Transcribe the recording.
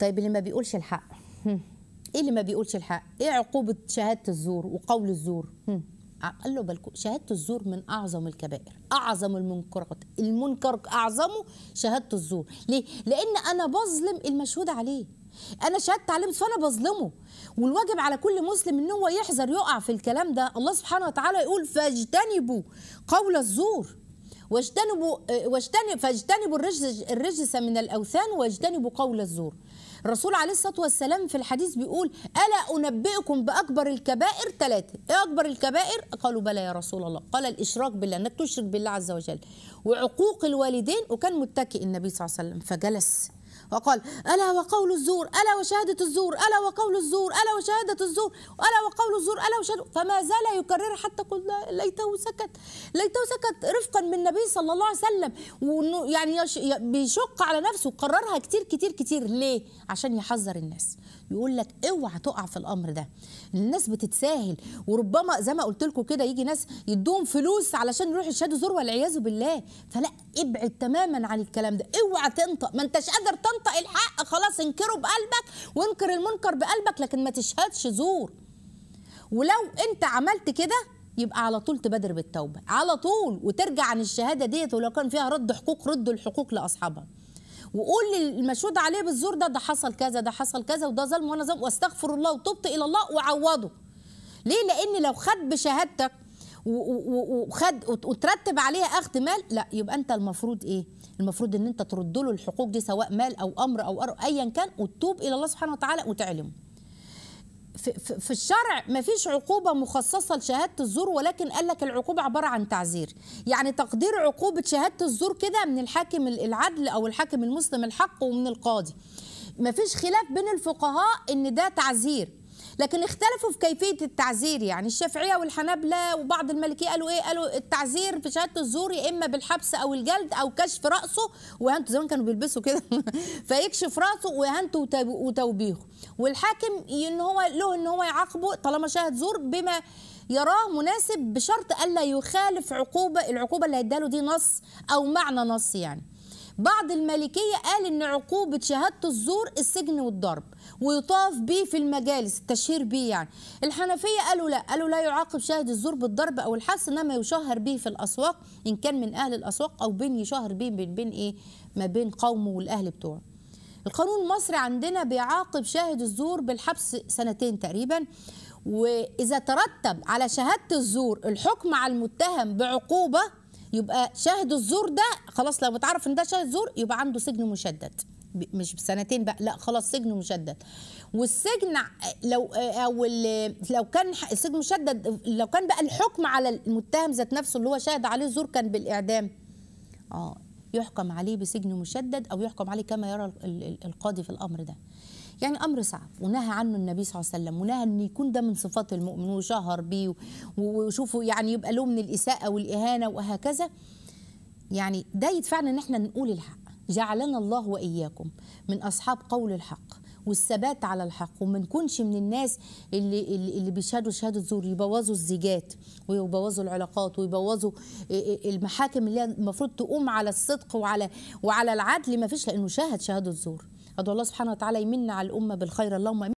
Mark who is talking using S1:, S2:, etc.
S1: طيب اللي ما بيقولش الحق ايه اللي ما بيقولش الحق ايه عقوبه شهاده الزور وقول الزور قال له بلكو شهاده الزور من اعظم الكبائر اعظم المنكرات المنكر اعظمه شهاده الزور ليه لان انا بظلم المشهود عليه انا شهدت عليه فانا بظلمه والواجب على كل مسلم ان هو يحذر يقع في الكلام ده الله سبحانه وتعالى يقول فاجتنبوا قول الزور واجتنبوا آه، واجتنب فاجتنبوا الرجس الرجس من الاوثان واجتنبوا قول الزور الرسول عليه الصلاه والسلام في الحديث بيقول الا انبئكم باكبر الكبائر ثلاثه ايه اكبر الكبائر قالوا بلى يا رسول الله قال الاشراك بالله انك تشرك بالله عز وجل وعقوق الوالدين وكان متكئ النبي صلى الله عليه وسلم فجلس وقال ألا وقول الزور ألا وشهادة الزور ألا وقول الزور ألا وشهادة الزور ألا وقول الزور ألا وشهادة فما زال يكرر حتى قلنا ليته سكت ليته سكت رفقا بالنبي صلى الله عليه وسلم يعني بيشق على نفسه قررها كتير كتير كتير ليه عشان يحذر الناس يقول لك اوعى تقع في الامر ده الناس بتتساهل وربما زي ما قلت لكم كده يجي ناس يدوهم فلوس علشان يروحوا يشهدوا زور والعياذ بالله فلا ابعد تماما عن الكلام ده اوعى تنطق ما انتش قادر تنطق الحق خلاص انكره بقلبك وانكر المنكر بقلبك لكن ما تشهدش زور ولو انت عملت كده يبقى على طول تبادر بالتوبه على طول وترجع عن الشهاده ديت ولو كان فيها رد حقوق ردوا الحقوق لاصحابها وقول المشهود عليه بالزور ده ده حصل كذا ده حصل كذا وده ظلم وانا ظلم واستغفر الله وتبت الى الله وعوضه ليه لان لو خد بشهادتك وخد وترتب عليها اخذ مال لا يبقى انت المفروض ايه المفروض ان انت ترد له الحقوق دي سواء مال او امر او ايا كان وتتوب الى الله سبحانه وتعالى وتعلمه في الشرع ما فيش عقوبه مخصصه لشهاده الزور ولكن قال لك العقوبه عباره عن تعزير يعني تقدير عقوبه شهاده الزور كده من الحاكم العدل او الحاكم المسلم الحق ومن القاضي ما فيش خلاف بين الفقهاء ان ده تعزير لكن اختلفوا في كيفيه التعزير يعني الشافعيه والحنابله وبعض المالكيه قالوا ايه قالوا التعزير في شهاده الزور يا اما بالحبس او الجلد او كشف راسه وهانتوا زمان كانوا بيلبسوا كده فيكشف راسه وهانتوا وتوبيخه والحاكم ان هو له ان هو يعاقبه طالما شهد زور بما يراه مناسب بشرط الا يخالف عقوبه العقوبه اللي هيداله دي نص او معنى نص يعني بعض المالكية قال إن عقوبة شهادة الزور السجن والضرب ويطاف به في المجالس التشهير به يعني الحنفية قالوا لا قالوا لا يعاقب شاهد الزور بالضرب أو الحبس إنما يشهر به في الأسواق إن كان من أهل الأسواق أو بين يشهر به بين, بين إيه ما بين قومه والأهل بتوعه القانون المصري عندنا بيعاقب شاهد الزور بالحبس سنتين تقريبا وإذا ترتب على شهادة الزور الحكم على المتهم بعقوبة يبقى شاهد الزور ده خلاص لو بتعرف ان ده شاهد زور يبقى عنده سجن مشدد مش بسنتين بقى لا خلاص سجن مشدد والسجن لو او لو كان السجن مشدد لو كان بقى الحكم على المتهم ذات نفسه اللي هو شاهد عليه الزور كان بالاعدام اه يحكم عليه بسجن مشدد او يحكم عليه كما يرى القاضي في الامر ده يعني امر صعب ونهى عنه النبي صلى الله عليه وسلم ونهى ان يكون ده من صفات المؤمن وشهر بيه وشوفوا يعني يبقى له من الاساءه والاهانه وهكذا يعني ده يدفعنا ان احنا نقول الحق جعلنا الله واياكم من اصحاب قول الحق والثبات على الحق وما نكونش من الناس اللي اللي بيشهدوا شهاده زور يبوظوا الزيجات ويبوظوا العلاقات ويبوظوا المحاكم اللي المفروض تقوم على الصدق وعلى وعلى العدل ما فيش لانه شهد شهاده زور ادعو الله سبحانه وتعالى يمن على الامه بالخير اللهم